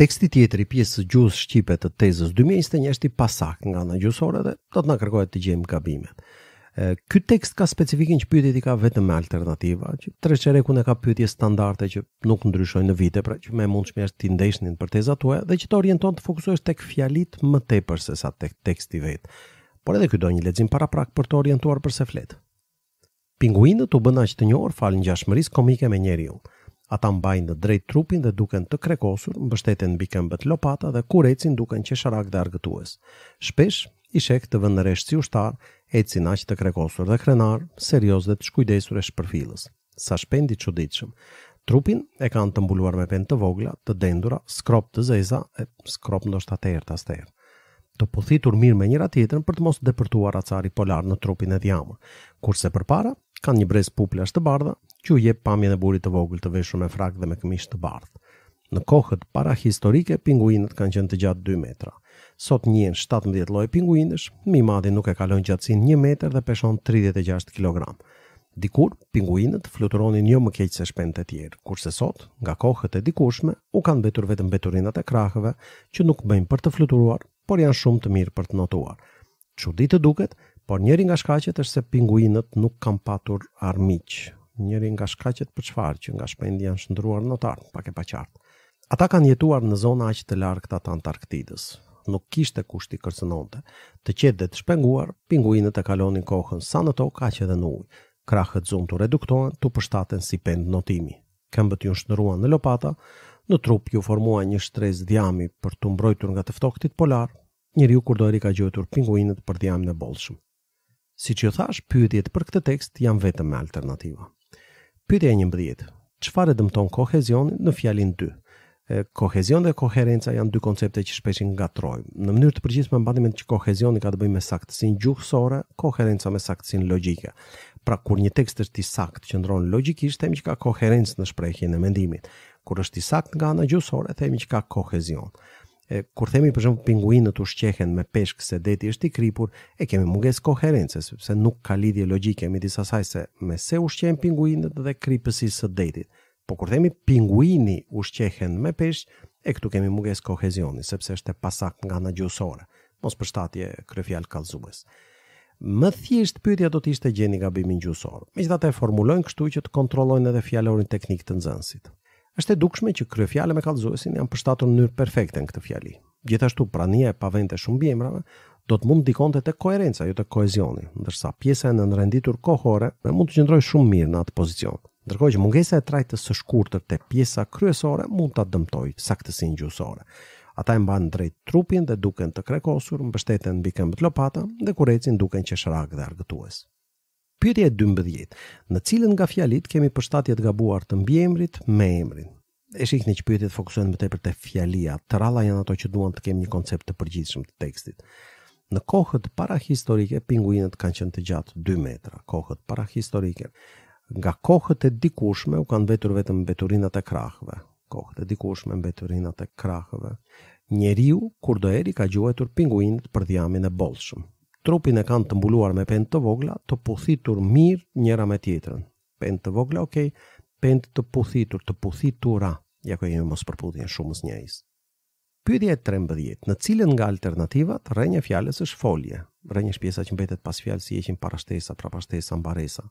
Teksti tjetër i pjesës gjuhës shqipe të tezës 2021 është i nga ana gjuhësore dhe do të na kërkohet të gjejmë gabimet. ky tekst ka specifikin që pyetjet i ka vetëm me alternativa, që tre çereku ne ka pyetje standarde që nuk ndryshojnë në vite, pra që më mund të ti ndeshnin për tezat tuaja dhe që të orienton të fokusohesh tek fjalit më tepër se sa tek teksti vet. Por edhe ky do një lexim paraprak për të orientuar për se flet. Pinguinët u bën aq të njohur falë ngjashmërisë komike me njeriu. Ata mbajnë dhe drejt trupin dhe duken të krekosur, mbështeten mbi këmbët lopata dhe kurecin duken qesharak dhe argëtues. Shpesh, i shek të vëndëresht si ushtar, e cina që të krekosur dhe krenar, serios dhe të shkujdesur e shpërfilës. Sa shpendi që ditëshëm. Trupin e kanë të mbuluar me pen të vogla, të dendura, skrop të zeza, e skrop ndo shtë atër të astër. Të pëthitur mirë me njëra tjetërn për të mos depërtuar acari polar në trupin e djamur. Kurse për para, kanë një brez pupla të bardha, që u jep pamjen e burit të vogël të veshur me frak dhe me këmishë të bardhë. Në kohët para historike, pinguinët kanë qenë të gjatë 2 metra. Sot njën 17 lloje pinguinësh, mi madhi nuk e kalon gjatësin 1 meter dhe peshon 36 kg. Dikur, pinguinët fluturonin jo më keqë se shpendët e tjerë, kurse sot, nga kohët e dikushme, u kanë betur vetëm beturinat e krahëve që nuk bëjmë për të fluturuar, por janë shumë të mirë për të notuar. Qudit të duket, por njëri nga shkaqet është se pinguinët nuk kanë patur armiq, njëri nga shkaqet për çfarë që nga shpendi janë shndruar në tarn, pak e paqartë. Ata kanë jetuar në zona aq të largët atë Antarktidës. Nuk kishte kusht të kërcënonte. Të qetë dhe të shpenguar, pinguinët e kalonin kohën sa në tokë aq edhe në ujë. Krahët zonë të reduktohen, të përshtaten si pend notimi. Këmbët ju shndruan në lopata, në trup ju formua një shtres dhjami për të mbrojtur nga të ftohtit polar. Njëri u ka gjetur pinguinët për dhjamin në bollshëm. Siç e thash, pyetjet për këtë tekst janë vetëm alternativa. Pyetja 11. Çfarë dëmton kohezionin në fjalin 2? kohezion dhe koherenca janë dy koncepte që shpesh i ngatrojmë. Në mënyrë të përgjithshme mbani mend që kohezioni ka të bëjë me saktësinë gjuhësore, koherenca me saktësinë logjike. Pra kur një tekst është i saktë, qëndron logjikisht, themi që ka koherencë në shprehjen e mendimit. Kur është i saktë nga ana gjuhësore, themi që ka kohezion. E, kur themi për shembull pinguinët ushqehen me peshk se deti është i kripur, e kemi mungesë koherencë sepse nuk ka lidhje logjike midis asaj se me se ushqehen pinguinët dhe kripësi së detit. Po kur themi pinguini ushqehen me peshk, e këtu kemi mungesë kohezioni sepse është e pasakt nga ana gjuhësore, mos përshtatje kryefjal kallëzues. Më thjesht pyetja do të ishte gjeni gabimin gjuhësor. Megjithatë e formulojnë kështu që të kontrollojnë edhe fjalorin teknik të nxënësit është e dukshme që kryefjale me kallëzuesin janë përshtatur në njërë perfekte në këtë fjali. Gjithashtu, prania e pavente shumë bjemrave do të mund dikonte të koherenca, jo të koezioni, ndërsa pjesa e në nënrenditur kohore me mund të qëndrojë shumë mirë në atë pozicion. Ndërkoj që mungesa e trajtës së shkurtër të pjesa kryesore mund të dëmtoj saktësin gjusore. Ata e mbanë drejt trupin dhe duken të krekosur, mbështeten në bikën lopata dhe kurecin duken që shrak dhe argëtues. Pyetja e 12. Në cilën nga fjalit kemi përshtatje të gabuar të mbiemrit me emrin? E shikni që pyetjet fokusohen më tepër te fjalia. Të ralla janë ato që duan të kemi një koncept të përgjithshëm të tekstit. Në kohët parahistorike pinguinët kanë qenë të gjatë 2 metra. Kohët parahistorike. Nga kohët e dikushme u kanë vetur vetëm mbeturinat e krahëve. Kohët e dikushme mbeturinat e krahëve. Njeriu kur do eri ka gjuajtur pinguinët për dhjamin e bollshëm trupin e kanë të mbuluar me pentë të vogla, të puthitur mirë njëra me tjetërën. Pentë të vogla, okej, okay, pentë të puthitur, të puthitura, ja ku jemi mos përputhje shumës njëjës. Pyetja e 13. Në cilën nga alternativat rrënjë fjalës është folje? Rrënjë pjesa që mbetet pas fjalës si heqim parashtesa, prapashtesa, mbaresa.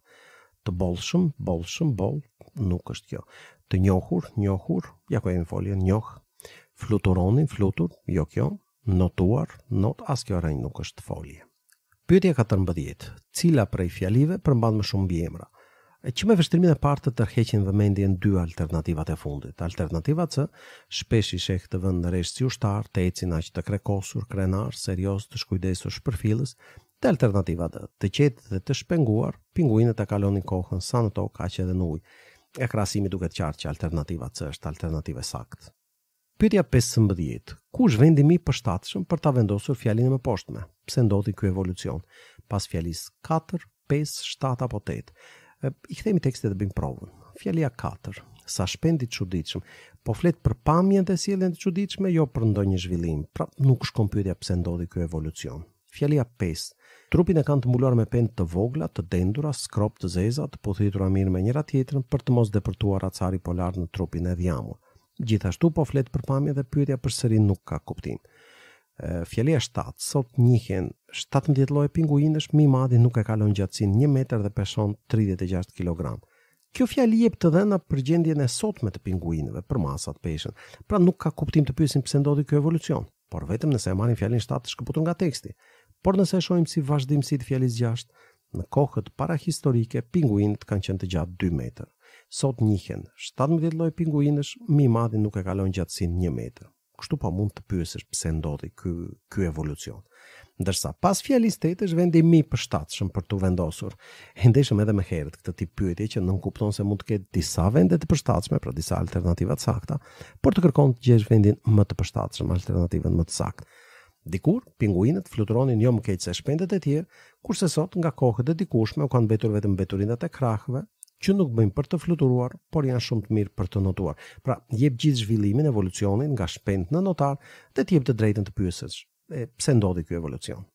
Të bollshëm, bollshëm, boll nuk është kjo. Të njohur, njohur, ja ku jemi folje, njoh. Fluturonin, flutur, jo kjo. Notuar, not as kjo rrënjë nuk është folje. Pyetja 14. Cila prej fjalive përmban më shumë mbiemra? Që me vështrimin e partë të tërheqin vëmendjen dy alternativat e fundit. Alternativa C, shpesh i të vënd në reshë si ushtar, të ecin aq të krekosur, krenar, serios, të shkujdesur shpërfilës, të alternativa D, të qetë dhe të shpenguar, pinguinet e kalonin kohën sa në tokë, aq edhe në ujë. E krasimi duke të qartë që alternativa C është alternative saktë. Pyetja 15. Ku është vendi më i përshtatshëm për ta vendosur fjalën e poshtme. Pse ndodhi ky evolucion pas fjalës 4, 5, 7 apo 8? I kthemi tekstin dhe bëjmë provën. Fjalia 4, sa shpendi i çuditshëm, po flet për pamjen dhe sjelljen e çuditshme, jo për ndonjë zhvillim. Pra, nuk është kompyutja pse ndodhi ky evolucion. Fjalia 5. Trupin e kanë të mbuluar me pemë të vogla, të dendura, skrop të zeza, të pothuajtura mirë me njëra tjetrën për të mos depërtuar acari polar në trupin e dhjamur. Gjithashtu po flet për pamje dhe pyetja për sëri nuk ka kuptim. Fjallia 7, sot njëhen 17 loje pinguinësh, mi madhi nuk e kalon gjatësin 1 meter dhe peshon 36 kg. Kjo fjalli jep të dhena për gjendjen e sot me të pinguinëve, për masat peshen, pra nuk ka kuptim të pyesim pse ndodhi kjo evolucion, por vetëm nëse e marrim fjallin 7 të shkëputur nga teksti. Por nëse e shojmë si vazhdimësi të fjallis 6, në kohët para historike, pinguinët kanë qenë të gjatë 2 meter sot njihen 17 lloj pinguinësh mi madhi nuk e kalon gjatësinë një metër. Kështu pa po mund të pyesësh pse ndodhi ky ky evolucion. Ndërsa pas fjalës është vendi mi i përshtatshëm për të vendosur. E ndeshëm edhe më herët këtë tip pyetje që nuk kupton se mund të ketë disa vende të përshtatshme pra disa alternativa të sakta, por të kërkon të gjesh vendin më të përshtatshëm alternativën më të saktë. Dikur pinguinët fluturonin jo më keq se shpendët e tjerë, kurse sot nga kohët e dikushme u kanë mbetur vetëm mbeturinat e krahëve, që nuk bëjmë për të fluturuar, por janë shumë të mirë për të notuar. Pra, jep gjithë zhvillimin, evolucionin nga shpend në notar dhe jep të drejtën të pyesës. E pse ndodhi ky evolucion?